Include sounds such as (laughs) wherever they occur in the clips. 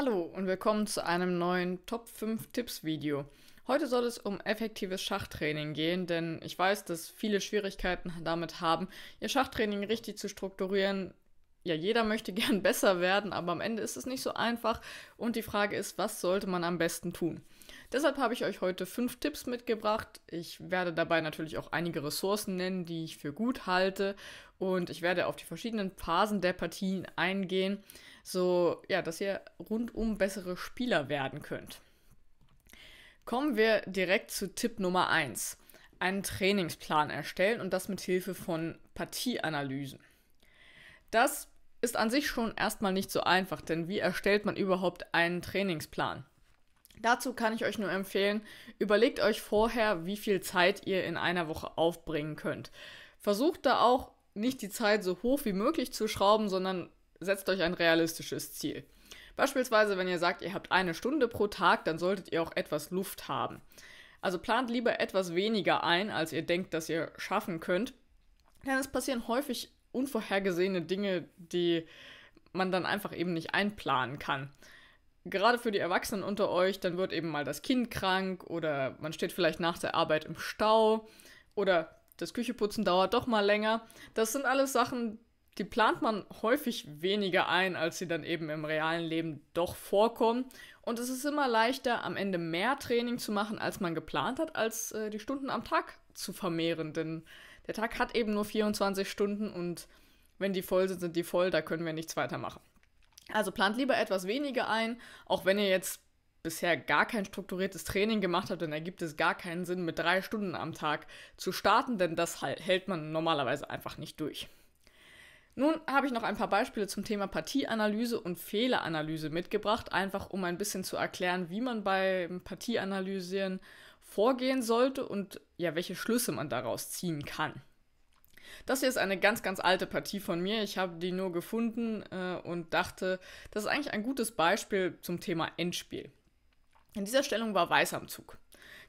Hallo und willkommen zu einem neuen Top 5 Tipps Video. Heute soll es um effektives Schachtraining gehen, denn ich weiß, dass viele Schwierigkeiten damit haben, ihr Schachtraining richtig zu strukturieren. Ja, jeder möchte (laughs) gern besser werden, aber am Ende ist es nicht so einfach und die Frage ist, was sollte man am besten tun? Deshalb habe ich euch heute fünf Tipps mitgebracht. Ich werde dabei natürlich auch einige Ressourcen nennen, die ich für gut halte und ich werde auf die verschiedenen Phasen der Partien eingehen so, ja, dass ihr rundum bessere Spieler werden könnt. Kommen wir direkt zu Tipp Nummer 1. Einen Trainingsplan erstellen und das mit Hilfe von Partieanalysen. Das ist an sich schon erstmal nicht so einfach, denn wie erstellt man überhaupt einen Trainingsplan? Dazu kann ich euch nur empfehlen, überlegt euch vorher, wie viel Zeit ihr in einer Woche aufbringen könnt. Versucht da auch nicht die Zeit so hoch wie möglich zu schrauben, sondern Setzt euch ein realistisches Ziel. Beispielsweise, wenn ihr sagt, ihr habt eine Stunde pro Tag, dann solltet ihr auch etwas Luft haben. Also plant lieber etwas weniger ein, als ihr denkt, dass ihr schaffen könnt. Denn es passieren häufig unvorhergesehene Dinge, die man dann einfach eben nicht einplanen kann. Gerade für die Erwachsenen unter euch, dann wird eben mal das Kind krank oder man steht vielleicht nach der Arbeit im Stau oder das Kücheputzen dauert doch mal länger. Das sind alles Sachen, die plant man häufig weniger ein, als sie dann eben im realen Leben doch vorkommen. Und es ist immer leichter, am Ende mehr Training zu machen, als man geplant hat, als äh, die Stunden am Tag zu vermehren. Denn der Tag hat eben nur 24 Stunden und wenn die voll sind, sind die voll, da können wir nichts weitermachen. Also plant lieber etwas weniger ein, auch wenn ihr jetzt bisher gar kein strukturiertes Training gemacht habt, dann ergibt es gar keinen Sinn, mit drei Stunden am Tag zu starten, denn das hält man normalerweise einfach nicht durch. Nun habe ich noch ein paar Beispiele zum Thema Partieanalyse und Fehleranalyse mitgebracht, einfach um ein bisschen zu erklären, wie man beim Partieanalysieren vorgehen sollte und ja, welche Schlüsse man daraus ziehen kann. Das hier ist eine ganz, ganz alte Partie von mir. Ich habe die nur gefunden äh, und dachte, das ist eigentlich ein gutes Beispiel zum Thema Endspiel. In dieser Stellung war Weiß am Zug.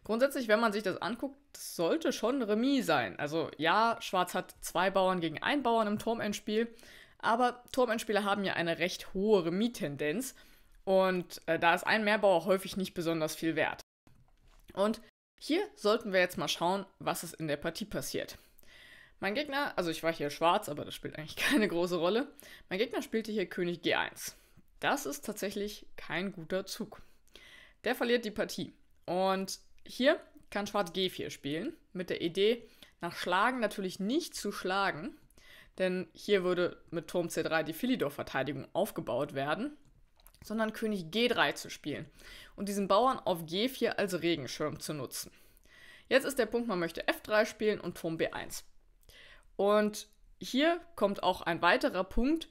Grundsätzlich, wenn man sich das anguckt, das sollte schon Remis sein. Also ja, Schwarz hat zwei Bauern gegen einen Bauern im Turmendspiel, aber Turmendspieler haben ja eine recht hohe Remis-Tendenz und äh, da ist ein Mehrbauer häufig nicht besonders viel wert. Und hier sollten wir jetzt mal schauen, was es in der Partie passiert. Mein Gegner, also ich war hier schwarz, aber das spielt eigentlich (laughs) keine große Rolle. Mein Gegner spielte hier König G1. Das ist tatsächlich kein guter Zug. Der verliert die Partie. Und hier kann Schwarz G4 spielen, mit der Idee, nach Schlagen natürlich nicht zu schlagen, denn hier würde mit Turm C3 die Philidor-Verteidigung aufgebaut werden, sondern König G3 zu spielen und diesen Bauern auf G4 als Regenschirm zu nutzen. Jetzt ist der Punkt, man möchte F3 spielen und Turm B1. Und hier kommt auch ein weiterer Punkt.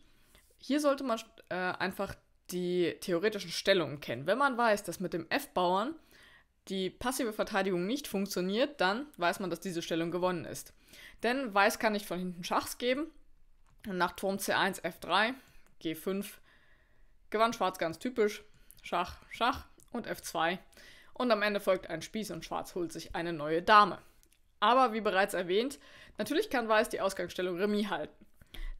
Hier sollte man äh, einfach die theoretischen Stellungen kennen. Wenn man weiß, dass mit dem F-Bauern die passive Verteidigung nicht funktioniert, dann weiß man, dass diese Stellung gewonnen ist. Denn Weiß kann nicht von hinten Schachs geben. Nach Turm C1, F3, G5 gewann Schwarz ganz typisch. Schach, Schach und F2. Und am Ende folgt ein Spieß und Schwarz holt sich eine neue Dame. Aber wie bereits erwähnt, natürlich kann Weiß die Ausgangsstellung Remis halten.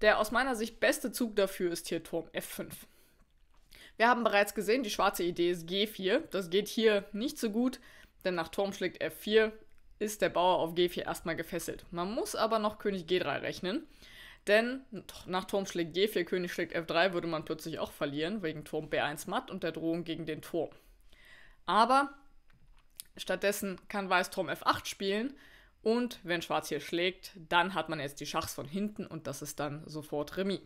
Der aus meiner Sicht beste Zug dafür ist hier Turm F5. Wir haben bereits gesehen, die schwarze Idee ist G4. Das geht hier nicht so gut, denn nach Turm schlägt F4 ist der Bauer auf G4 erstmal gefesselt. Man muss aber noch König G3 rechnen, denn nach Turm schlägt G4, König schlägt F3 würde man plötzlich auch verlieren, wegen Turm B1 matt und der Drohung gegen den Turm. Aber stattdessen kann Weiß Turm F8 spielen und wenn Schwarz hier schlägt, dann hat man jetzt die Schachs von hinten und das ist dann sofort Remis.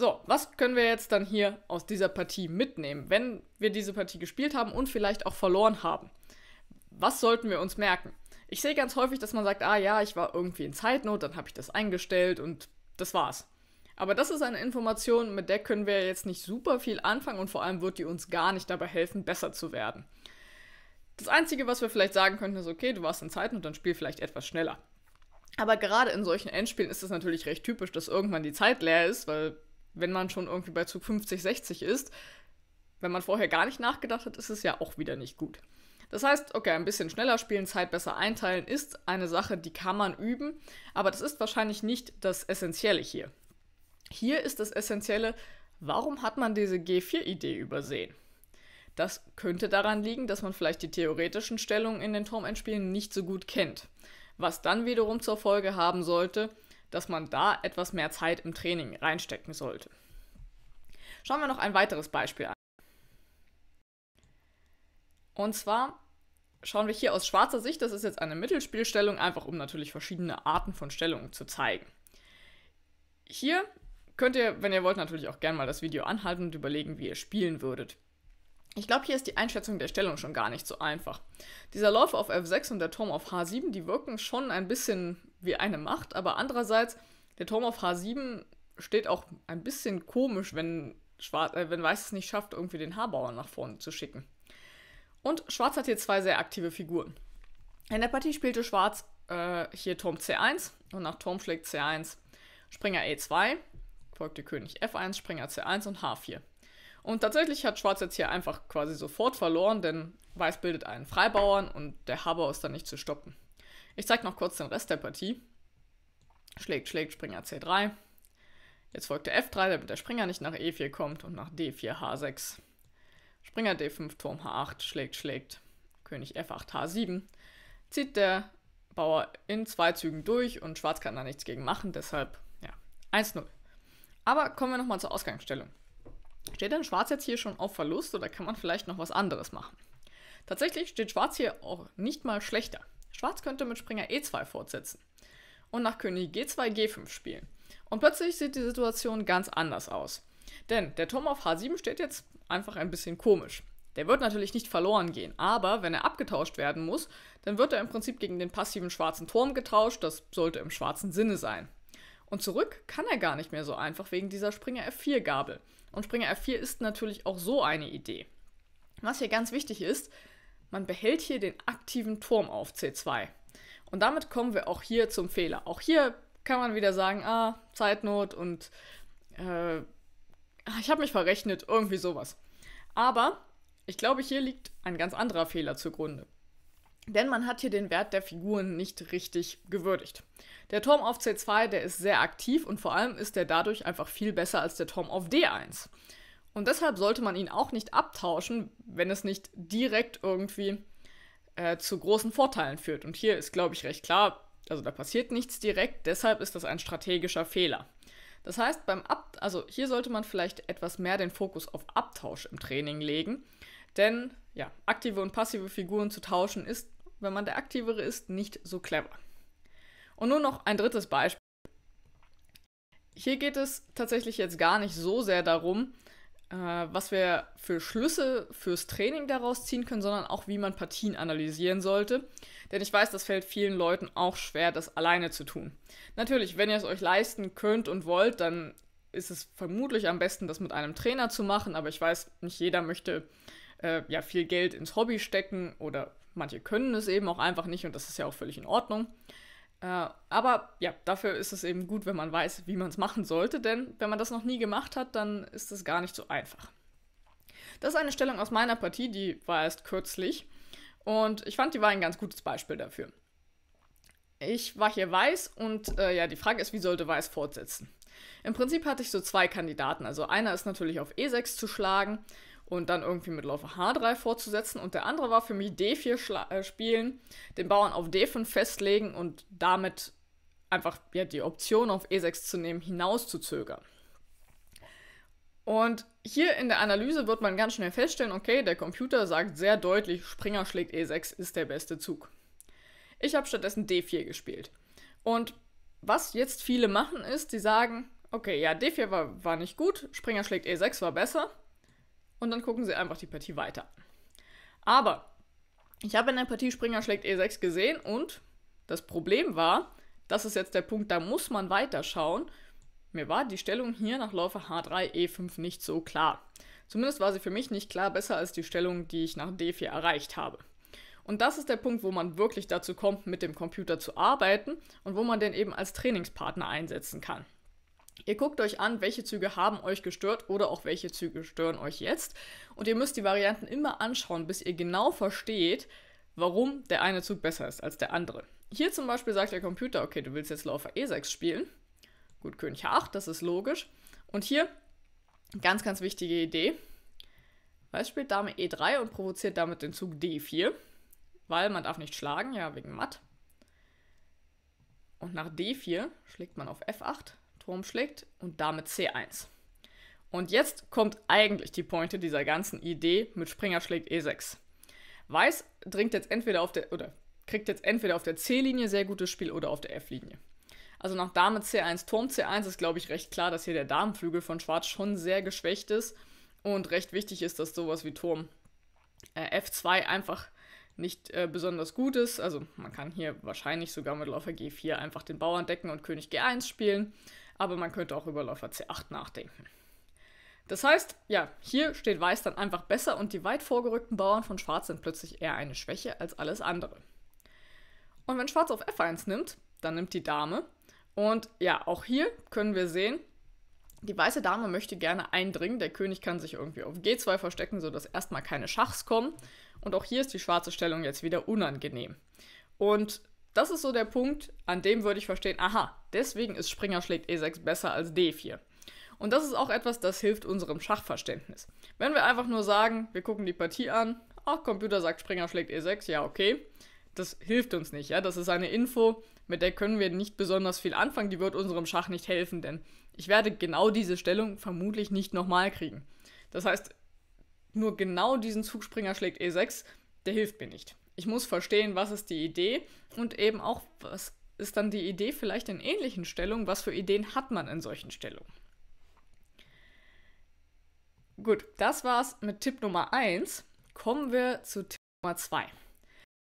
So, was können wir jetzt dann hier aus dieser Partie mitnehmen, wenn wir diese Partie gespielt haben und vielleicht auch verloren haben? Was sollten wir uns merken? Ich sehe ganz häufig, dass man sagt, ah ja, ich war irgendwie in Zeitnot, dann habe ich das eingestellt und das war's. Aber das ist eine Information, mit der können wir jetzt nicht super viel anfangen und vor allem wird die uns gar nicht dabei helfen, besser zu werden. Das Einzige, was wir vielleicht sagen könnten, ist, okay, du warst in Zeitnot, dann spiel vielleicht etwas schneller. Aber gerade in solchen Endspielen ist es natürlich recht typisch, dass irgendwann die Zeit leer ist, weil wenn man schon irgendwie bei Zug 50, 60 ist, wenn man vorher gar nicht nachgedacht hat, ist es ja auch wieder nicht gut. Das heißt, okay, ein bisschen schneller spielen, Zeit besser einteilen ist eine Sache, die kann man üben, aber das ist wahrscheinlich nicht das Essentielle hier. Hier ist das Essentielle, warum hat man diese G4-Idee übersehen? Das könnte daran liegen, dass man vielleicht die theoretischen Stellungen in den Turmendspielen nicht so gut kennt, was dann wiederum zur Folge haben sollte, dass man da etwas mehr Zeit im Training reinstecken sollte. Schauen wir noch ein weiteres Beispiel an. Und zwar schauen wir hier aus schwarzer Sicht, das ist jetzt eine Mittelspielstellung, einfach um natürlich verschiedene Arten von Stellungen zu zeigen. Hier könnt ihr, wenn ihr wollt, natürlich auch gerne mal das Video anhalten und überlegen, wie ihr spielen würdet. Ich glaube, hier ist die Einschätzung der Stellung schon gar nicht so einfach. Dieser Läufer auf F6 und der Turm auf H7, die wirken schon ein bisschen wie eine Macht, aber andererseits, der Turm auf H7 steht auch ein bisschen komisch, wenn, Schwarz, äh, wenn Weiß es nicht schafft, irgendwie den h Haarbauer nach vorne zu schicken. Und Schwarz hat hier zwei sehr aktive Figuren. In der Partie spielte Schwarz äh, hier Turm C1 und nach Turm schlägt C1 Springer E2, folgte König F1, Springer C1 und H4. Und tatsächlich hat Schwarz jetzt hier einfach quasi sofort verloren, denn Weiß bildet einen Freibauern und der Haber ist dann nicht zu stoppen. Ich zeige noch kurz den Rest der Partie. Schlägt, schlägt, Springer C3. Jetzt folgt der F3, damit der Springer nicht nach E4 kommt und nach D4 H6. Springer D5, Turm H8, schlägt, schlägt, König F8 H7. Zieht der Bauer in zwei Zügen durch und Schwarz kann da nichts gegen machen, deshalb ja, 1-0. Aber kommen wir nochmal zur Ausgangsstellung. Steht denn Schwarz jetzt hier schon auf Verlust oder kann man vielleicht noch was anderes machen? Tatsächlich steht Schwarz hier auch nicht mal schlechter. Schwarz könnte mit Springer E2 fortsetzen und nach König G2 G5 spielen. Und plötzlich sieht die Situation ganz anders aus. Denn der Turm auf H7 steht jetzt einfach ein bisschen komisch. Der wird natürlich nicht verloren gehen, aber wenn er abgetauscht werden muss, dann wird er im Prinzip gegen den passiven schwarzen Turm getauscht, das sollte im schwarzen Sinne sein. Und zurück kann er gar nicht mehr so einfach wegen dieser Springer F4-Gabel. Und Springer F4 ist natürlich auch so eine Idee. Was hier ganz wichtig ist, man behält hier den aktiven Turm auf C2. Und damit kommen wir auch hier zum Fehler. Auch hier kann man wieder sagen, ah, Zeitnot und äh, ah, ich habe mich verrechnet, irgendwie sowas. Aber ich glaube, hier liegt ein ganz anderer Fehler zugrunde. Denn man hat hier den Wert der Figuren nicht richtig gewürdigt. Der Turm auf C2, der ist sehr aktiv und vor allem ist der dadurch einfach viel besser als der Turm auf D1. Und deshalb sollte man ihn auch nicht abtauschen, wenn es nicht direkt irgendwie äh, zu großen Vorteilen führt. Und hier ist, glaube ich, recht klar, also da passiert nichts direkt, deshalb ist das ein strategischer Fehler. Das heißt, beim Ab also hier sollte man vielleicht etwas mehr den Fokus auf Abtausch im Training legen, denn ja, aktive und passive Figuren zu tauschen ist wenn man der Aktivere ist, nicht so clever. Und nur noch ein drittes Beispiel. Hier geht es tatsächlich jetzt gar nicht so sehr darum, äh, was wir für Schlüsse fürs Training daraus ziehen können, sondern auch, wie man Partien analysieren sollte. Denn ich weiß, das fällt vielen Leuten auch schwer, das alleine zu tun. Natürlich, wenn ihr es euch leisten könnt und wollt, dann ist es vermutlich am besten, das mit einem Trainer zu machen. Aber ich weiß, nicht jeder möchte äh, ja viel Geld ins Hobby stecken oder Manche können es eben auch einfach nicht und das ist ja auch völlig in Ordnung. Äh, aber ja, dafür ist es eben gut, wenn man weiß, wie man es machen sollte, denn wenn man das noch nie gemacht hat, dann ist es gar nicht so einfach. Das ist eine Stellung aus meiner Partie, die war erst kürzlich und ich fand, die war ein ganz gutes Beispiel dafür. Ich war hier weiß und äh, ja, die Frage ist, wie sollte weiß fortsetzen? Im Prinzip hatte ich so zwei Kandidaten. Also einer ist natürlich auf E6 zu schlagen, und dann irgendwie mit Läufer H3 fortzusetzen. Und der andere war für mich D4 äh, spielen, den Bauern auf D5 festlegen und damit einfach ja, die Option auf E6 zu nehmen, hinauszuzögern. Und hier in der Analyse wird man ganz schnell feststellen, okay, der Computer sagt sehr deutlich, Springer schlägt E6 ist der beste Zug. Ich habe stattdessen D4 gespielt. Und was jetzt viele machen ist, sie sagen, okay, ja, D4 war, war nicht gut, Springer schlägt E6 war besser und dann gucken sie einfach die Partie weiter. Aber ich habe in der Partie Springer schlägt E6 gesehen und das Problem war, das ist jetzt der Punkt, da muss man weiterschauen. Mir war die Stellung hier nach Läufer H3, E5 nicht so klar. Zumindest war sie für mich nicht klar besser als die Stellung, die ich nach D4 erreicht habe. Und das ist der Punkt, wo man wirklich dazu kommt, mit dem Computer zu arbeiten und wo man den eben als Trainingspartner einsetzen kann. Ihr guckt euch an, welche Züge haben euch gestört oder auch welche Züge stören euch jetzt. Und ihr müsst die Varianten immer anschauen, bis ihr genau versteht, warum der eine Zug besser ist als der andere. Hier zum Beispiel sagt der Computer, okay, du willst jetzt Läufer E6 spielen. Gut, König H8, das ist logisch. Und hier, ganz, ganz wichtige Idee. Weiß spielt Dame E3 und provoziert damit den Zug D4, weil man darf nicht schlagen, ja, wegen Matt. Und nach D4 schlägt man auf F8, Turm schlägt und damit C1. Und jetzt kommt eigentlich die Pointe dieser ganzen Idee mit Springer schlägt E6. Weiß dringt jetzt entweder auf der oder kriegt jetzt entweder auf der C-Linie sehr gutes Spiel oder auf der F-Linie. Also nach Dame C1, Turm C1 ist, glaube ich, recht klar, dass hier der Damenflügel von Schwarz schon sehr geschwächt ist und recht wichtig ist, dass sowas wie Turm äh, F2 einfach nicht äh, besonders gut ist. Also man kann hier wahrscheinlich sogar mit Läufer G4 einfach den Bauern decken und König G1 spielen aber man könnte auch über Läufer C8 nachdenken. Das heißt, ja, hier steht Weiß dann einfach besser und die weit vorgerückten Bauern von Schwarz sind plötzlich eher eine Schwäche als alles andere. Und wenn Schwarz auf F1 nimmt, dann nimmt die Dame. Und ja, auch hier können wir sehen, die weiße Dame möchte gerne eindringen. Der König kann sich irgendwie auf G2 verstecken, sodass erstmal keine Schachs kommen. Und auch hier ist die schwarze Stellung jetzt wieder unangenehm. Und das ist so der Punkt, an dem würde ich verstehen, aha, deswegen ist Springer schlägt E6 besser als D4. Und das ist auch etwas, das hilft unserem Schachverständnis. Wenn wir einfach nur sagen, wir gucken die Partie an, ach, Computer sagt, Springer schlägt E6, ja, okay. Das hilft uns nicht, ja. Das ist eine Info, mit der können wir nicht besonders viel anfangen, die wird unserem Schach nicht helfen, denn ich werde genau diese Stellung vermutlich nicht nochmal kriegen. Das heißt, nur genau diesen Zug Springer schlägt E6, der hilft mir nicht ich muss verstehen, was ist die Idee und eben auch, was ist dann die Idee vielleicht in ähnlichen Stellungen, was für Ideen hat man in solchen Stellungen. Gut, das war's mit Tipp Nummer 1. Kommen wir zu Tipp Nummer 2.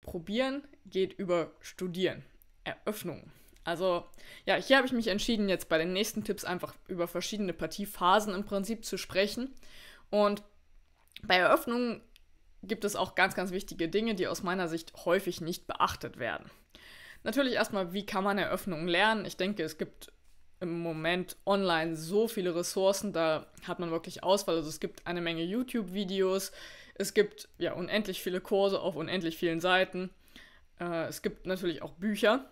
Probieren geht über Studieren, Eröffnung. Also ja, hier habe ich mich entschieden, jetzt bei den nächsten Tipps einfach über verschiedene Partiephasen im Prinzip zu sprechen. Und bei Eröffnungen gibt es auch ganz, ganz wichtige Dinge, die aus meiner Sicht häufig nicht beachtet werden. Natürlich erstmal, wie kann man Eröffnungen lernen? Ich denke, es gibt im Moment online so viele Ressourcen, da hat man wirklich Auswahl. Also es gibt eine Menge YouTube-Videos, es gibt ja unendlich viele Kurse auf unendlich vielen Seiten. Äh, es gibt natürlich auch Bücher.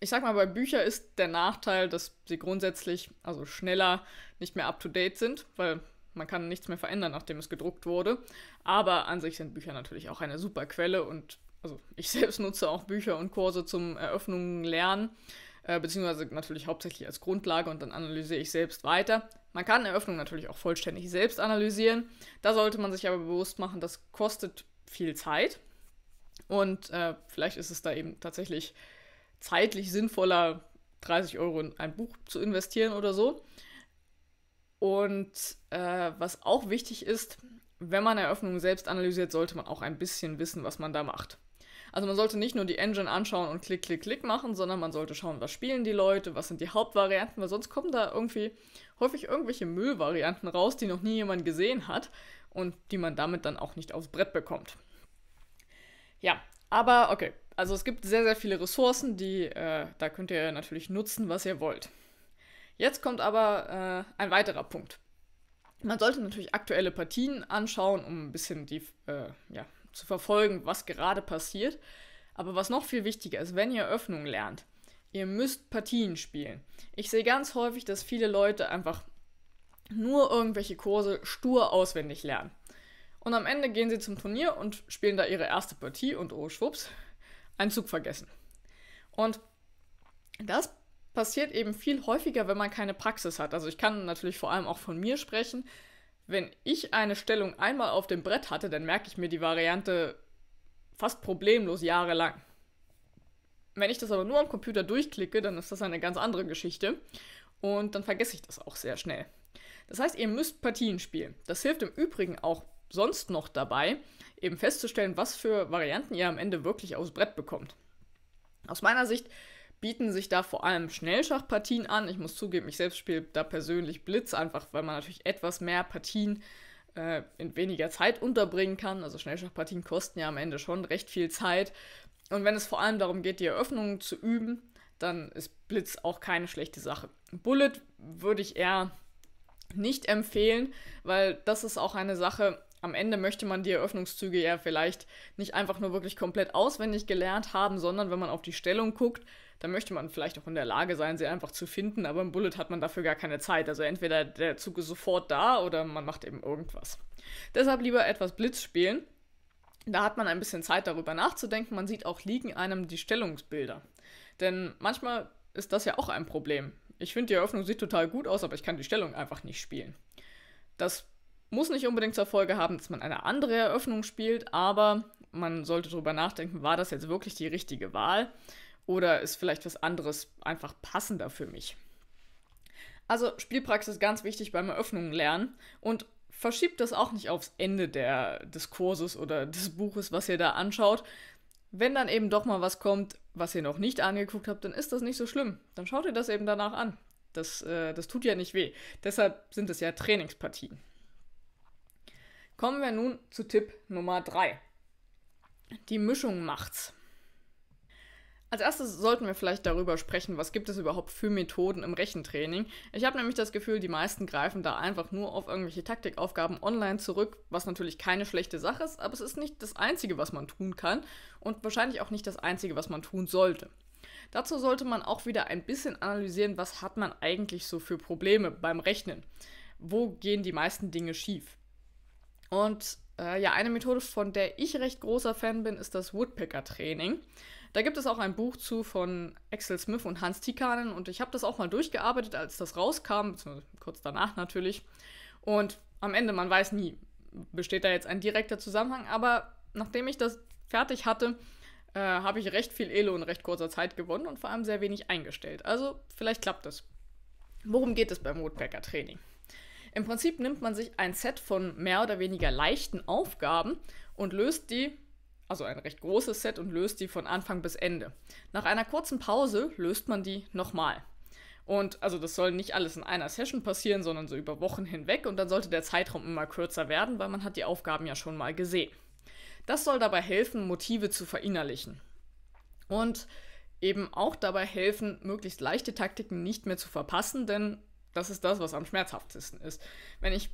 Ich sag mal, bei Büchern ist der Nachteil, dass sie grundsätzlich, also schneller, nicht mehr up to date sind, weil man kann nichts mehr verändern, nachdem es gedruckt wurde. Aber an sich sind Bücher natürlich auch eine super Quelle und also ich (laughs) selbst nutze auch Bücher und Kurse zum Eröffnungen lernen, äh, beziehungsweise natürlich hauptsächlich als Grundlage und dann analysiere ich selbst weiter. Man kann Eröffnungen natürlich auch vollständig selbst analysieren. Da sollte man sich aber bewusst machen, das kostet viel Zeit. Und äh, vielleicht ist es da eben tatsächlich zeitlich sinnvoller, 30 Euro in ein Buch zu investieren oder so. Und äh, was auch wichtig ist, wenn man Eröffnungen selbst analysiert, sollte man auch ein bisschen wissen, was man da macht. Also man sollte nicht nur die Engine anschauen und klick, klick, klick machen, sondern man sollte schauen, was spielen die Leute, was sind die Hauptvarianten, weil sonst kommen da irgendwie häufig irgendwelche Müllvarianten raus, die noch nie jemand gesehen hat und die man damit dann auch nicht aufs Brett bekommt. Ja, aber okay. Also es gibt sehr, sehr viele Ressourcen, die äh, da könnt ihr natürlich nutzen, was ihr wollt. Jetzt kommt aber äh, ein weiterer Punkt. Man sollte natürlich aktuelle Partien anschauen, um ein bisschen die, äh, ja, zu verfolgen, was gerade passiert. Aber was noch viel wichtiger ist, wenn ihr Öffnungen lernt, ihr müsst Partien spielen. Ich sehe ganz häufig, dass viele Leute einfach nur irgendwelche Kurse stur auswendig lernen. Und am Ende gehen sie zum Turnier und spielen da ihre erste Partie und oh schwupps, einen Zug vergessen. Und das passiert eben viel häufiger, wenn man keine Praxis hat. Also ich kann natürlich vor allem auch von mir sprechen. Wenn ich eine Stellung einmal auf dem Brett hatte, dann merke ich mir die Variante fast problemlos jahrelang. Wenn ich das aber nur am Computer durchklicke, dann ist das eine ganz andere Geschichte und dann vergesse ich das auch sehr schnell. Das heißt, ihr müsst Partien spielen. Das hilft im Übrigen auch sonst noch dabei, eben festzustellen, was für Varianten ihr am Ende wirklich aufs Brett bekommt. Aus meiner Sicht bieten sich da vor allem Schnellschachpartien an. Ich muss zugeben, ich selbst spiele da persönlich Blitz, einfach weil man natürlich etwas mehr Partien äh, in weniger Zeit unterbringen kann. Also Schnellschachpartien kosten ja am Ende schon recht viel Zeit. Und wenn es vor allem darum geht, die Eröffnungen zu üben, dann ist Blitz auch keine schlechte Sache. Bullet würde ich eher nicht empfehlen, weil das ist auch eine Sache, am Ende möchte man die Eröffnungszüge ja vielleicht nicht einfach nur wirklich komplett auswendig gelernt haben, sondern wenn man auf die Stellung guckt, dann möchte man vielleicht auch in der Lage sein, sie einfach zu finden, aber im Bullet hat man dafür gar keine Zeit. Also entweder der Zug ist sofort da oder man macht eben irgendwas. Deshalb lieber etwas Blitz spielen. Da hat man ein bisschen Zeit darüber nachzudenken. Man sieht auch liegen einem die Stellungsbilder. Denn manchmal ist das ja auch ein Problem. Ich finde, die Eröffnung sieht total gut aus, aber ich kann die Stellung einfach nicht spielen. Das muss nicht unbedingt zur Folge haben, dass man eine andere Eröffnung spielt, aber man sollte darüber nachdenken, war das jetzt wirklich die richtige Wahl oder ist vielleicht was anderes einfach passender für mich. Also Spielpraxis ganz wichtig beim Eröffnungen lernen und verschiebt das auch nicht aufs Ende der, des Kurses oder des Buches, was ihr da anschaut. Wenn dann eben doch mal was kommt, was ihr noch nicht angeguckt habt, dann ist das nicht so schlimm. Dann schaut ihr das eben danach an. Das, äh, das tut ja nicht weh. Deshalb sind es ja Trainingspartien. Kommen wir nun zu Tipp Nummer 3. Die Mischung macht's. Als erstes sollten wir vielleicht darüber sprechen, was gibt es überhaupt für Methoden im Rechentraining. Ich habe nämlich das Gefühl, die meisten greifen da einfach nur auf irgendwelche Taktikaufgaben online zurück, was natürlich keine schlechte Sache ist, aber es ist nicht das Einzige, was man tun kann und wahrscheinlich auch nicht das Einzige, was man tun sollte. Dazu sollte man auch wieder ein bisschen analysieren, was hat man eigentlich so für Probleme beim Rechnen. Wo gehen die meisten Dinge schief? Und äh, ja, eine Methode, von der ich recht großer Fan bin, ist das Woodpecker-Training. Da gibt es auch ein Buch zu von Axel Smith und Hans Tikanen und ich habe das auch mal durchgearbeitet, als das rauskam, kurz danach natürlich. Und am Ende, man weiß nie, besteht da jetzt ein direkter Zusammenhang, aber nachdem ich das fertig hatte, äh, habe ich recht viel Elo in recht kurzer Zeit gewonnen und vor allem sehr wenig eingestellt. Also vielleicht klappt es. Worum geht es beim Woodpecker-Training? Im Prinzip nimmt man sich ein Set von mehr oder weniger leichten Aufgaben und löst die, also ein recht großes Set und löst die von Anfang bis Ende. Nach einer kurzen Pause löst man die nochmal. Und also das soll nicht alles in einer Session passieren, sondern so über Wochen hinweg und dann sollte der Zeitraum immer kürzer werden, weil man hat die Aufgaben ja schon mal gesehen. Das soll dabei helfen, Motive zu verinnerlichen. Und eben auch dabei helfen, möglichst leichte Taktiken nicht mehr zu verpassen, denn das ist das, was am schmerzhaftesten ist. Wenn ich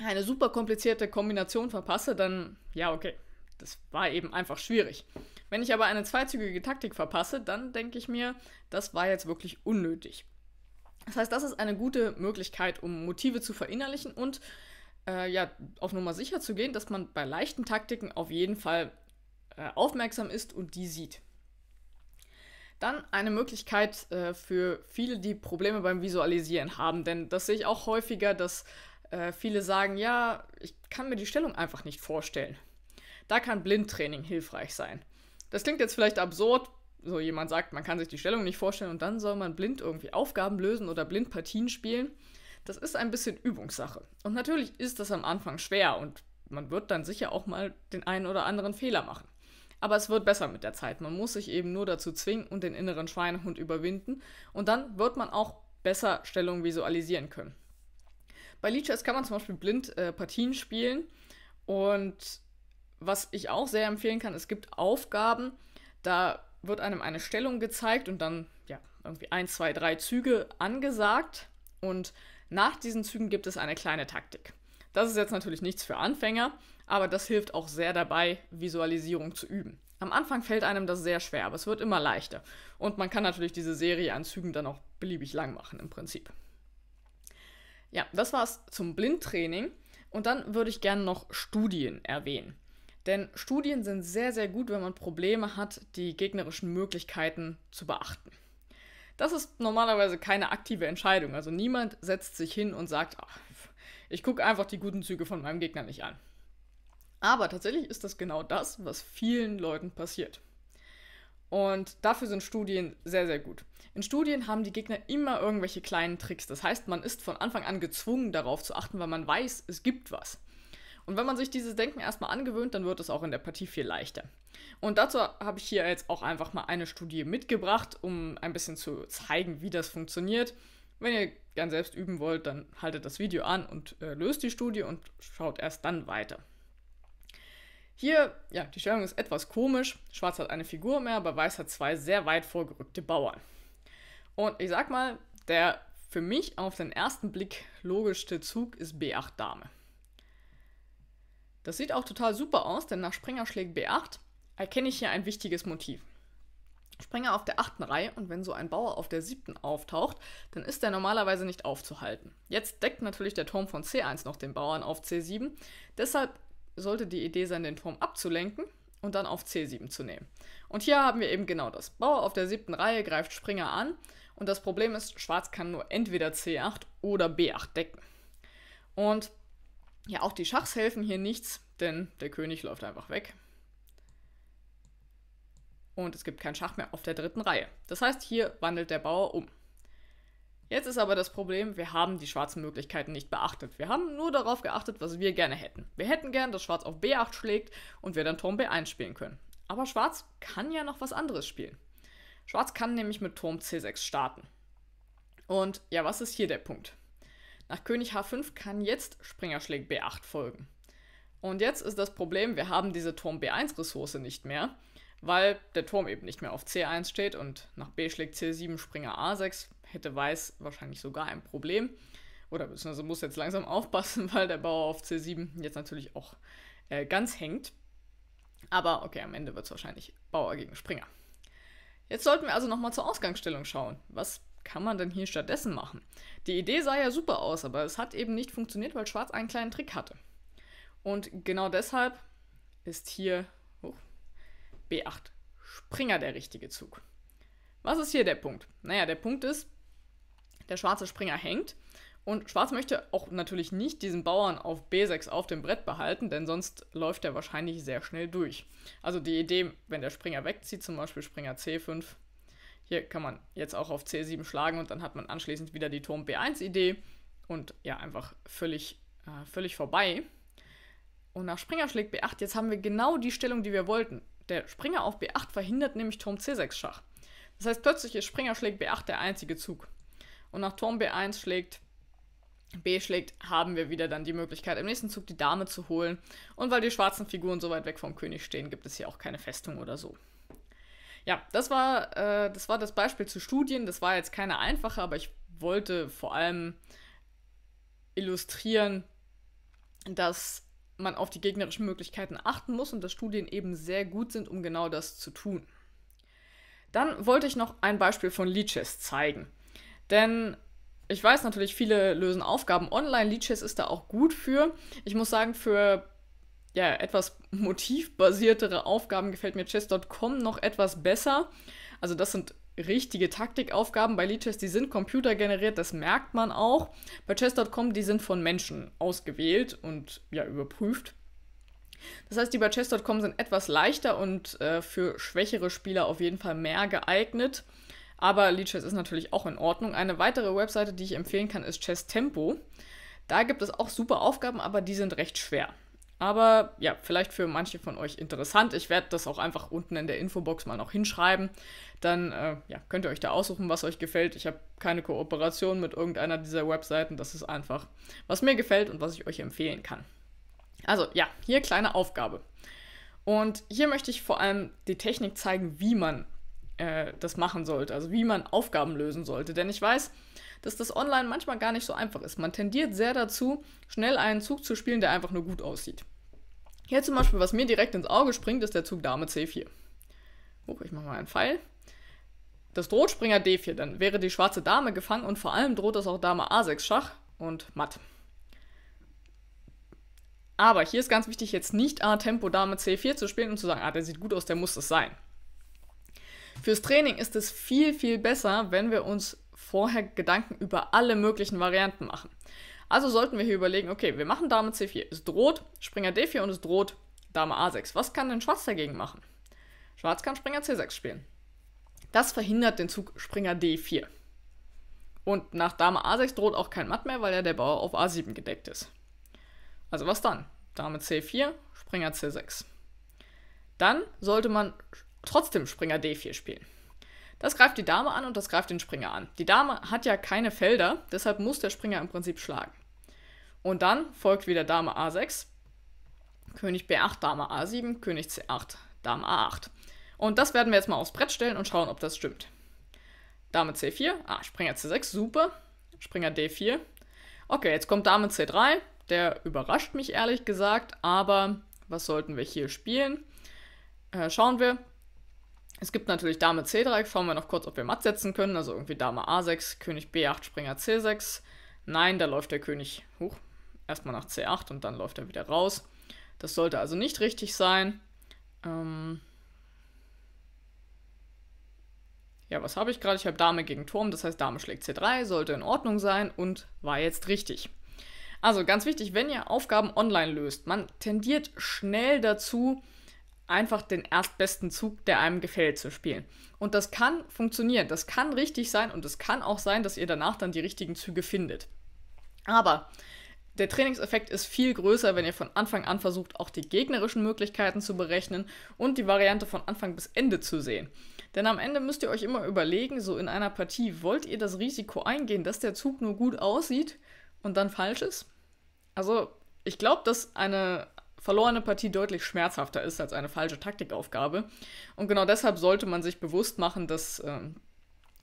eine super komplizierte Kombination verpasse, dann ja, okay, das war eben einfach schwierig. Wenn ich aber eine zweizügige Taktik verpasse, dann denke ich mir, das war jetzt wirklich unnötig. Das heißt, das ist eine gute Möglichkeit, um Motive zu verinnerlichen und äh, ja, auf Nummer sicher zu gehen, dass man bei leichten Taktiken auf jeden Fall äh, aufmerksam ist und die sieht. Dann eine Möglichkeit äh, für viele, die Probleme beim Visualisieren haben, denn das sehe ich auch häufiger, dass äh, viele sagen, ja, ich kann mir die Stellung einfach nicht vorstellen. Da kann Blindtraining hilfreich sein. Das klingt jetzt vielleicht absurd, so jemand sagt, man kann sich die Stellung nicht vorstellen und dann soll man blind irgendwie Aufgaben lösen oder blind Partien spielen. Das ist ein bisschen Übungssache. Und natürlich ist das am Anfang schwer und man wird dann sicher auch mal den einen oder anderen Fehler machen. Aber es wird besser mit der Zeit. Man muss sich eben nur dazu zwingen und den inneren Schweinehund überwinden. Und dann wird man auch besser Stellungen visualisieren können. Bei Lead kann man zum Beispiel blind äh, Partien spielen. Und was ich auch sehr empfehlen kann, es gibt Aufgaben, da wird einem eine Stellung gezeigt und dann ja, irgendwie ein, zwei, drei Züge angesagt. Und nach diesen Zügen gibt es eine kleine Taktik. Das ist jetzt natürlich nichts für Anfänger, aber das hilft auch sehr dabei, Visualisierung zu üben. Am Anfang fällt einem das sehr schwer, aber es wird immer leichter. Und man kann natürlich diese Serie an Zügen dann auch beliebig lang machen im Prinzip. Ja, das war's zum Blindtraining. Und dann würde ich gerne noch Studien erwähnen. Denn Studien sind sehr, sehr gut, wenn man Probleme hat, die gegnerischen Möglichkeiten zu beachten. Das ist normalerweise keine aktive Entscheidung. Also niemand setzt sich hin und sagt, ach, ich gucke einfach die guten Züge von meinem Gegner nicht an. Aber tatsächlich ist das genau das, was vielen Leuten passiert. Und dafür sind Studien sehr, sehr gut. In Studien haben die Gegner immer irgendwelche kleinen Tricks. Das heißt, man ist von Anfang an gezwungen, darauf zu achten, weil man weiß, es gibt was. Und wenn man sich dieses Denken erstmal angewöhnt, dann wird es auch in der Partie viel leichter. Und dazu habe ich hier jetzt auch einfach mal eine Studie mitgebracht, um ein bisschen zu zeigen, wie das funktioniert. Wenn ihr gern selbst üben wollt, dann haltet das Video an und äh, löst die Studie und schaut erst dann weiter. Hier, ja, die Stellung ist etwas komisch. Schwarz hat eine Figur mehr, aber Weiß hat zwei sehr weit vorgerückte Bauern. Und ich sag mal, der für mich auf den ersten Blick logischste Zug ist B8 Dame. Das sieht auch total super aus, denn nach Springer schlägt B8 erkenne ich hier ein wichtiges Motiv. Springer auf der achten Reihe und wenn so ein Bauer auf der siebten auftaucht, dann ist er normalerweise nicht aufzuhalten. Jetzt deckt natürlich der Turm von C1 noch den Bauern auf C7, deshalb sollte die Idee sein, den Turm abzulenken und dann auf C7 zu nehmen. Und hier haben wir eben genau das. Bauer auf der siebten Reihe greift Springer an und das Problem ist, Schwarz kann nur entweder C8 oder B8 decken. Und ja, auch die Schachs helfen hier nichts, denn der König läuft einfach weg. Und es gibt keinen Schach mehr auf der dritten Reihe. Das heißt, hier wandelt der Bauer um. Jetzt ist aber das Problem, wir haben die schwarzen Möglichkeiten nicht beachtet. Wir haben nur darauf geachtet, was wir gerne hätten. Wir hätten gern, dass Schwarz auf B8 schlägt und wir dann Turm B1 spielen können. Aber Schwarz kann ja noch was anderes spielen. Schwarz kann nämlich mit Turm C6 starten. Und ja, was ist hier der Punkt? Nach König H5 kann jetzt Springer schlägt B8 folgen. Und jetzt ist das Problem, wir haben diese Turm B1-Ressource nicht mehr weil der Turm eben nicht mehr auf C1 steht und nach B schlägt C7 Springer A6, hätte Weiß wahrscheinlich sogar ein Problem. Oder beziehungsweise muss jetzt langsam (laughs) aufpassen, weil der Bauer auf C7 jetzt natürlich auch äh, ganz hängt. Aber okay, am Ende wird es wahrscheinlich Bauer gegen Springer. Jetzt sollten wir also nochmal zur Ausgangsstellung schauen. Was kann man denn hier stattdessen machen? Die Idee sah ja super aus, aber es hat eben nicht funktioniert, weil Schwarz einen kleinen Trick hatte. Und genau deshalb ist hier B8 Springer der richtige Zug. Was ist hier der Punkt? Naja, der Punkt ist, der schwarze Springer hängt und Schwarz möchte auch natürlich nicht diesen Bauern auf B6 auf dem Brett behalten, denn sonst läuft er wahrscheinlich sehr schnell durch. Also die Idee, wenn der Springer wegzieht, zum Beispiel Springer C5, hier kann man jetzt auch auf C7 schlagen und dann hat man anschließend wieder die Turm B1-Idee und ja, einfach völlig, äh, völlig vorbei. Und nach Springer schlägt B8, jetzt haben wir genau die Stellung, die wir wollten. Der Springer auf B8 verhindert nämlich Turm C6 Schach. Das heißt, plötzlich ist Springer schlägt B8 der einzige Zug. Und nach Turm B1 schlägt B schlägt, haben wir wieder dann die Möglichkeit, im nächsten Zug die Dame zu holen. Und weil die schwarzen Figuren so weit weg vom König stehen, gibt es hier auch keine Festung oder so. Ja, das war, äh, das, war das Beispiel zu Studien. Das war jetzt keine einfache, aber ich wollte vor allem illustrieren, dass man auf die gegnerischen Möglichkeiten achten muss und dass Studien eben sehr gut sind, um genau das zu tun. Dann wollte ich noch ein Beispiel von Leeches zeigen. Denn ich weiß natürlich, viele lösen Aufgaben online. Leeches ist da auch gut für. Ich muss sagen, für ja, etwas motivbasiertere Aufgaben gefällt mir chess.com noch etwas besser. Also das sind richtige Taktikaufgaben bei Leeches, die sind computergeneriert, das merkt man auch. Bei Chess.com, die sind von Menschen ausgewählt und ja überprüft. Das heißt, die bei Chess.com sind etwas leichter und äh, für schwächere Spieler auf jeden Fall mehr geeignet. Aber Leeches ist natürlich auch in Ordnung. Eine weitere Webseite, die ich empfehlen kann, ist Chess Tempo. Da gibt es auch super Aufgaben, aber die sind recht schwer. Aber ja, vielleicht für manche von euch interessant. Ich werde das auch einfach unten in der Infobox mal noch hinschreiben. Dann äh, ja, könnt ihr euch da aussuchen, was euch gefällt. Ich habe keine Kooperation mit irgendeiner dieser Webseiten. Das ist einfach, was mir gefällt und was ich euch empfehlen kann. Also ja, hier kleine Aufgabe. Und hier möchte ich vor allem die Technik zeigen, wie man äh, das machen sollte, also wie man Aufgaben lösen sollte. Denn ich weiß, dass das online manchmal gar nicht so einfach ist. Man tendiert sehr dazu, schnell einen Zug zu spielen, der einfach nur gut aussieht. Hier zum Beispiel, was mir direkt ins Auge springt, ist der Zug Dame C4. Huch, ich mache mal einen Pfeil. Das droht Springer D4, dann wäre die schwarze Dame gefangen und vor allem droht das auch Dame A6 Schach und matt. Aber hier ist ganz wichtig, jetzt nicht A-Tempo Dame C4 zu spielen und zu sagen, ah, der sieht gut aus, der muss es sein. Fürs Training ist es viel, viel besser, wenn wir uns vorher Gedanken über alle möglichen Varianten machen. Also sollten wir hier überlegen, okay, wir machen Dame C4. Es droht Springer D4 und es droht Dame A6. Was kann denn Schwarz dagegen machen? Schwarz kann Springer C6 spielen. Das verhindert den Zug Springer D4. Und nach Dame A6 droht auch kein Matt mehr, weil ja der Bauer auf A7 gedeckt ist. Also was dann? Dame C4, Springer C6. Dann sollte man trotzdem Springer D4 spielen. Das greift die Dame an und das greift den Springer an. Die Dame hat ja keine Felder, deshalb muss der Springer im Prinzip schlagen. Und dann folgt wieder Dame A6, König B8, Dame A7, König C8, Dame A8. Und das werden wir jetzt mal aufs Brett stellen und schauen, ob das stimmt. Dame C4, ah, Springer C6, super. Springer D4. Okay, jetzt kommt Dame C3. Der überrascht mich ehrlich gesagt, aber was sollten wir hier spielen? Äh, schauen wir. Es gibt natürlich Dame C3, schauen wir noch kurz, ob wir matt setzen können. Also irgendwie Dame A6, König B8, Springer C6. Nein, da läuft der König hoch. Erstmal nach C8 und dann läuft er wieder raus. Das sollte also nicht richtig sein. Ähm ja, was habe ich gerade? Ich habe Dame gegen Turm, das heißt Dame schlägt C3, sollte in Ordnung sein und war jetzt richtig. Also ganz wichtig, wenn ihr Aufgaben online löst, man tendiert schnell dazu, einfach den erstbesten Zug, der einem gefällt, zu spielen. Und das kann funktionieren, das kann richtig sein und es kann auch sein, dass ihr danach dann die richtigen Züge findet. Aber der Trainingseffekt ist viel größer, wenn ihr von Anfang an versucht, auch die gegnerischen Möglichkeiten zu berechnen und die Variante von Anfang bis Ende zu sehen. Denn am Ende müsst ihr euch immer überlegen, so in einer Partie, wollt ihr das Risiko eingehen, dass der Zug nur gut aussieht und dann falsch ist? Also, ich glaube, dass eine verlorene Partie deutlich schmerzhafter ist als eine falsche Taktikaufgabe. Und genau deshalb sollte man sich bewusst machen, dass, ähm,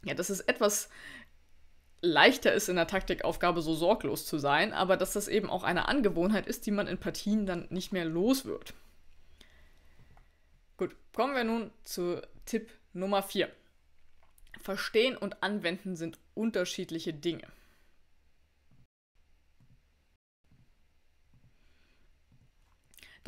ja, dass es etwas leichter ist in der Taktikaufgabe so sorglos zu sein, aber dass das eben auch eine Angewohnheit ist, die man in Partien dann nicht mehr los wird. Gut, kommen wir nun zu Tipp Nummer 4. Verstehen und Anwenden sind unterschiedliche Dinge.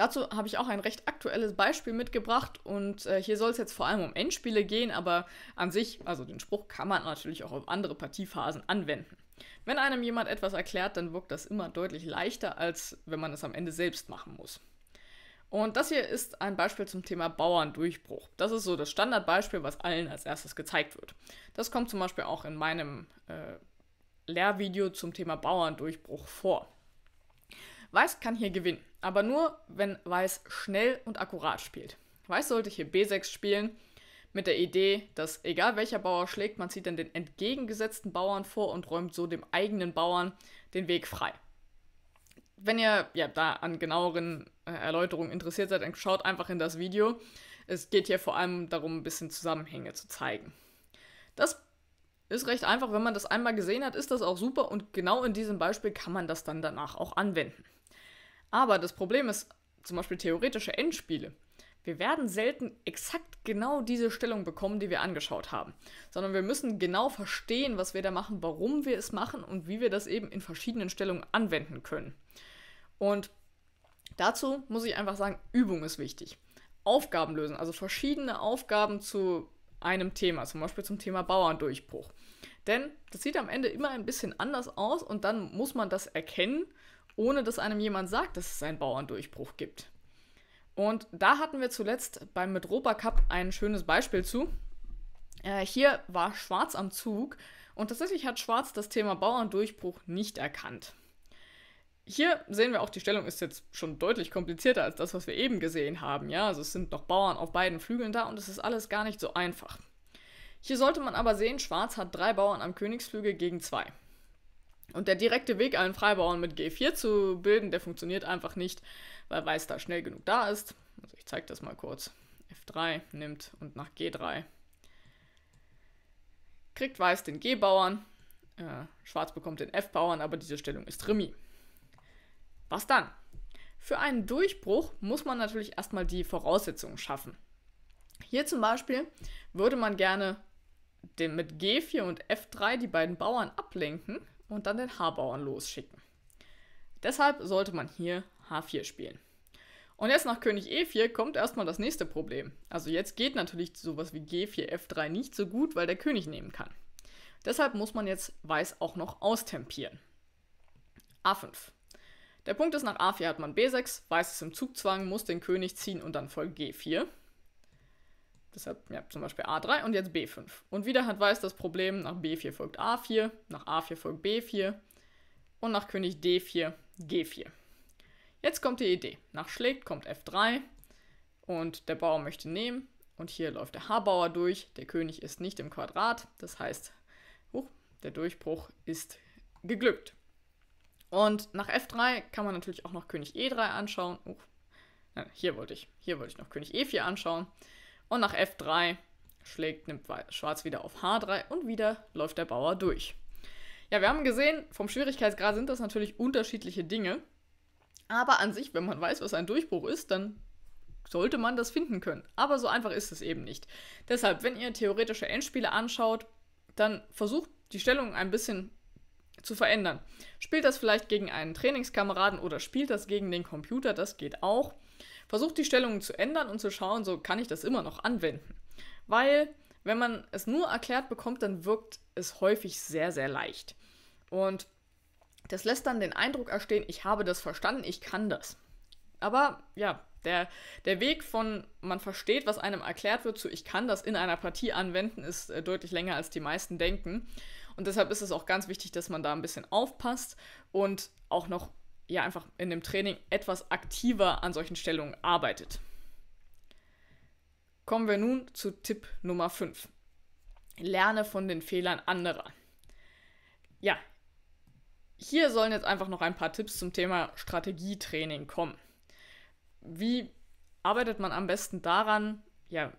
Dazu habe ich auch ein recht aktuelles Beispiel mitgebracht und äh, hier soll es jetzt vor allem um Endspiele gehen, aber an sich, also den Spruch kann man natürlich auch auf andere Partiephasen anwenden. Wenn einem jemand etwas erklärt, dann wirkt das immer deutlich leichter, als wenn man es am Ende selbst machen muss. Und das hier ist ein Beispiel zum Thema Bauerndurchbruch. Das ist so das Standardbeispiel, was allen als erstes gezeigt wird. Das kommt zum Beispiel auch in meinem äh, Lehrvideo zum Thema Bauerndurchbruch vor. Weiß kann hier gewinnen, aber nur, wenn Weiß schnell und akkurat spielt. Weiß sollte hier B6 spielen, mit der Idee, dass egal welcher Bauer schlägt, man zieht dann den entgegengesetzten Bauern vor und räumt so dem eigenen Bauern den Weg frei. Wenn ihr ja, da an genaueren äh, Erläuterungen interessiert seid, dann schaut einfach in das Video. Es geht hier vor allem darum, ein bisschen Zusammenhänge zu zeigen. Das ist recht einfach, wenn man das einmal gesehen hat, ist das auch super und genau in diesem Beispiel kann man das dann danach auch anwenden. Aber das Problem ist zum Beispiel theoretische Endspiele. Wir werden selten exakt genau diese Stellung bekommen, die wir angeschaut haben, sondern wir müssen genau verstehen, was wir da machen, warum wir es machen und wie wir das eben in verschiedenen Stellungen anwenden können. Und dazu muss ich einfach sagen, Übung ist wichtig. Aufgaben lösen, also verschiedene Aufgaben zu einem Thema, zum Beispiel zum Thema Bauerndurchbruch. Denn das sieht am Ende immer ein bisschen anders aus und dann muss man das erkennen ohne dass einem jemand sagt, dass es einen Bauerndurchbruch gibt. Und da hatten wir zuletzt beim Mitropa Cup ein schönes Beispiel zu. Äh, hier war Schwarz am Zug und tatsächlich hat Schwarz das Thema Bauerndurchbruch nicht erkannt. Hier sehen wir auch, die Stellung ist jetzt schon deutlich komplizierter als das, was wir eben gesehen haben. Ja, also es sind noch Bauern auf beiden Flügeln da und es ist alles gar nicht so einfach. Hier sollte man aber sehen, Schwarz hat drei Bauern am Königsflügel gegen zwei. Und der direkte Weg, einen Freibauern mit G4 zu bilden, der funktioniert einfach nicht, weil Weiß da schnell genug da ist. Also ich zeige das mal kurz. F3 nimmt und nach G3. Kriegt Weiß den G-Bauern, äh, Schwarz bekommt den F-Bauern, aber diese Stellung ist Remis. Was dann? Für einen Durchbruch muss man natürlich erstmal die Voraussetzungen schaffen. Hier zum Beispiel würde man gerne den, mit G4 und F3 die beiden Bauern ablenken und dann den H-Bauern losschicken. Deshalb sollte man hier H4 spielen. Und jetzt nach König E4 kommt erstmal das nächste Problem. Also jetzt geht natürlich sowas wie G4, F3 nicht so gut, weil der König nehmen kann. Deshalb muss man jetzt Weiß auch noch austempieren. A5. Der Punkt ist, nach A4 hat man B6, Weiß ist im Zugzwang, muss den König ziehen und dann folgt G4. Deshalb ja, zum Beispiel A3 und jetzt B5. Und wieder hat Weiß das Problem, nach B4 folgt A4, nach A4 folgt B4 und nach König D4 G4. Jetzt kommt die Idee. Nach schlägt kommt F3 und der Bauer möchte nehmen und hier läuft der H-Bauer durch. Der König ist nicht im Quadrat, das heißt, uh, der Durchbruch ist geglückt. Und nach F3 kann man natürlich auch noch König E3 anschauen. Uh, hier wollte ich, hier wollte ich noch König E4 anschauen. Und nach F3 schlägt, nimmt Schwarz wieder auf H3 und wieder läuft der Bauer durch. Ja, wir haben gesehen, vom Schwierigkeitsgrad sind das natürlich unterschiedliche Dinge. Aber an sich, wenn man weiß, was ein Durchbruch ist, dann sollte man das finden können. Aber so einfach ist es eben nicht. Deshalb, wenn ihr theoretische Endspiele anschaut, dann versucht die Stellung ein bisschen zu verändern. Spielt das vielleicht gegen einen Trainingskameraden oder spielt das gegen den Computer, das geht auch versucht die Stellungen zu ändern und zu schauen, so kann ich das immer noch anwenden. Weil wenn man es nur erklärt bekommt, dann wirkt es häufig sehr, sehr leicht. Und das lässt dann den Eindruck erstehen, ich habe das verstanden, ich kann das. Aber ja, der, der Weg von man versteht, was einem erklärt wird, zu ich kann das in einer Partie anwenden, ist äh, deutlich länger, als die meisten denken. Und deshalb ist es auch ganz wichtig, dass man da ein bisschen aufpasst und auch noch ja einfach in dem Training etwas aktiver an solchen Stellungen arbeitet. Kommen wir nun zu Tipp Nummer 5. Lerne von den Fehlern anderer. Ja, hier sollen jetzt einfach noch ein paar Tipps zum Thema Strategietraining kommen. Wie arbeitet man am besten daran? Ja,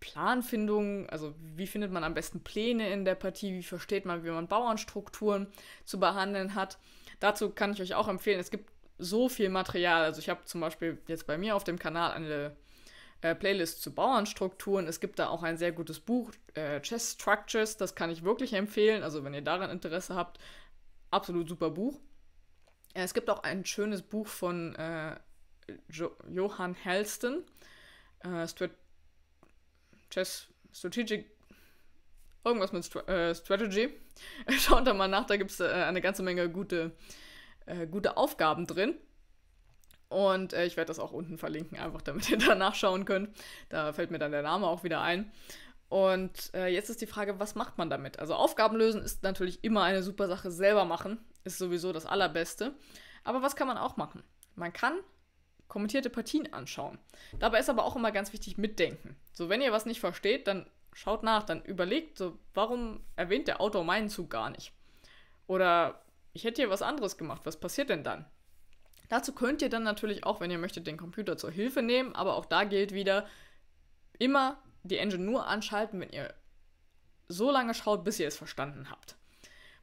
Planfindung, also wie findet man am besten Pläne in der Partie, wie versteht man, wie man Bauernstrukturen zu behandeln hat Dazu kann ich euch auch empfehlen, es gibt so viel Material. Also ich habe zum Beispiel jetzt bei mir auf dem Kanal eine äh, Playlist zu Bauernstrukturen. Es gibt da auch ein sehr gutes Buch, äh, Chess Structures, das kann ich wirklich empfehlen. Also wenn ihr daran Interesse habt, absolut super Buch. Äh, es gibt auch ein schönes Buch von äh, jo Johann Helston, äh, Strat Chess Strategic, irgendwas mit Stra äh, Strategy. (laughs) Schaut da mal nach, da gibt es äh, eine ganze Menge gute, äh, gute Aufgaben drin. Und äh, ich werde das auch unten verlinken, einfach damit (laughs) ihr da nachschauen könnt. Da fällt mir dann der Name auch wieder ein. Und äh, jetzt ist die Frage, was macht man damit? Also Aufgaben lösen ist natürlich immer eine super Sache. Selber machen ist sowieso das Allerbeste. Aber was kann man auch machen? Man kann kommentierte Partien anschauen. Dabei ist aber auch immer ganz wichtig mitdenken. So, wenn ihr was nicht versteht, dann schaut nach, dann überlegt so, warum erwähnt der Autor meinen Zug gar nicht? Oder ich hätte hier was anderes gemacht, was passiert denn dann? Dazu könnt ihr dann natürlich auch, wenn ihr möchtet, den Computer zur Hilfe nehmen, aber auch da gilt wieder, immer die Engine nur anschalten, wenn ihr so lange schaut, bis ihr es verstanden habt.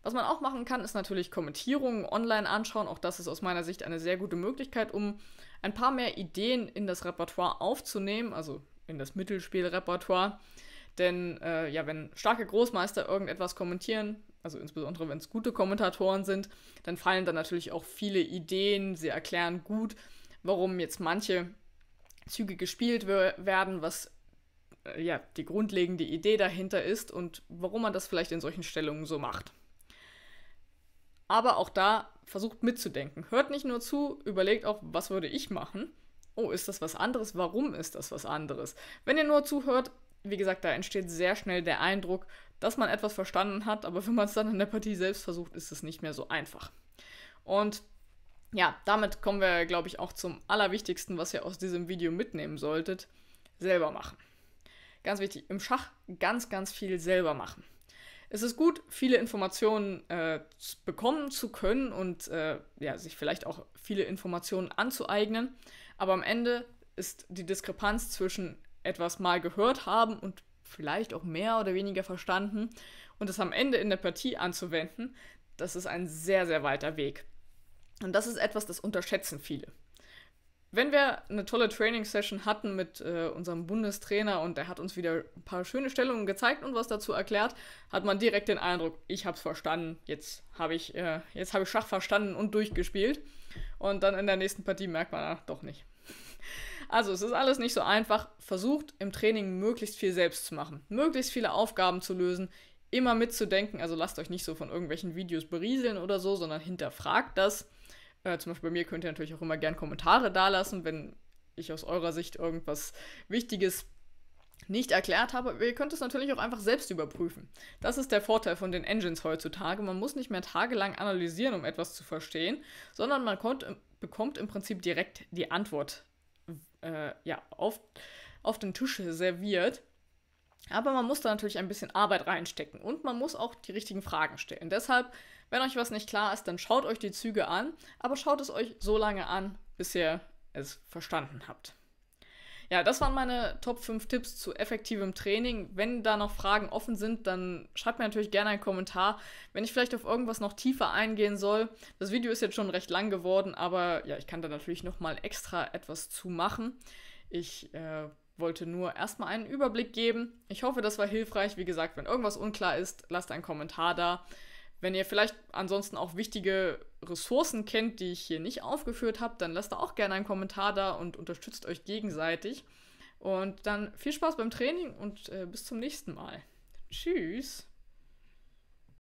Was man auch machen kann, ist natürlich Kommentierungen online anschauen. Auch das ist aus meiner Sicht eine sehr gute Möglichkeit, um ein paar mehr Ideen in das Repertoire aufzunehmen, also in das Mittelspielrepertoire. repertoire denn äh, ja, wenn starke Großmeister irgendetwas kommentieren, also insbesondere wenn es gute Kommentatoren sind, dann fallen da natürlich auch viele Ideen, sie erklären gut, warum jetzt manche Züge gespielt werden, was äh, ja die grundlegende Idee dahinter ist und warum man das vielleicht in solchen Stellungen so macht. Aber auch da versucht mitzudenken. Hört nicht nur zu, überlegt auch, was würde ich machen. Oh, ist das was anderes? Warum ist das was anderes? Wenn ihr nur zuhört, wie gesagt, da entsteht sehr schnell der Eindruck, dass man etwas verstanden hat, aber wenn man es dann in der Partie selbst versucht, ist es nicht mehr so einfach. Und ja, damit kommen wir, glaube ich, auch zum Allerwichtigsten, was ihr aus diesem Video mitnehmen solltet, selber machen. Ganz wichtig, im Schach ganz, ganz viel selber machen. Es ist gut, viele Informationen äh, bekommen zu können und äh, ja, sich vielleicht auch viele Informationen anzueignen, aber am Ende ist die Diskrepanz zwischen etwas mal gehört haben und vielleicht auch mehr oder weniger verstanden und es am Ende in der Partie anzuwenden, das ist ein sehr, sehr weiter Weg. Und das ist etwas, das unterschätzen viele. Wenn wir eine tolle Training-Session hatten mit äh, unserem Bundestrainer und er hat uns wieder ein paar schöne Stellungen gezeigt und was dazu erklärt, hat man direkt den Eindruck, ich habe es verstanden, jetzt habe ich, äh, hab ich Schach verstanden und durchgespielt. Und dann in der nächsten Partie merkt man, ach, doch nicht. Also es ist alles nicht so einfach. Versucht im Training möglichst viel selbst zu machen, möglichst viele Aufgaben zu lösen, immer mitzudenken. Also lasst euch nicht so von irgendwelchen Videos berieseln oder so, sondern hinterfragt das. Äh, zum Beispiel bei mir könnt ihr natürlich auch immer gerne Kommentare dalassen, wenn ich aus eurer Sicht irgendwas Wichtiges nicht erklärt habe. Ihr könnt es natürlich auch einfach selbst überprüfen. Das ist der Vorteil von den Engines heutzutage. Man muss nicht mehr tagelang analysieren, um etwas zu verstehen, sondern man kommt, bekommt im Prinzip direkt die Antwort äh, ja, auf, auf den Tisch serviert. Aber man muss da natürlich ein bisschen Arbeit reinstecken und man muss auch die richtigen Fragen stellen. Deshalb, wenn euch was nicht klar ist, dann schaut euch die Züge an, aber schaut es euch so lange an, bis ihr es verstanden habt. Ja, das waren meine Top 5 Tipps zu effektivem Training. Wenn da noch Fragen offen sind, dann schreibt mir natürlich gerne einen Kommentar. Wenn ich vielleicht auf irgendwas noch tiefer eingehen soll, das Video ist jetzt schon recht lang geworden, aber ja, ich kann da natürlich nochmal extra etwas zu machen. Ich äh, wollte nur erstmal einen Überblick geben. Ich hoffe, das war hilfreich. Wie gesagt, wenn irgendwas unklar ist, lasst einen Kommentar da. Wenn ihr vielleicht ansonsten auch wichtige Ressourcen kennt, die ich hier nicht aufgeführt habe, dann lasst da auch gerne einen Kommentar da und unterstützt euch gegenseitig. Und dann viel Spaß beim Training und äh, bis zum nächsten Mal. Tschüss.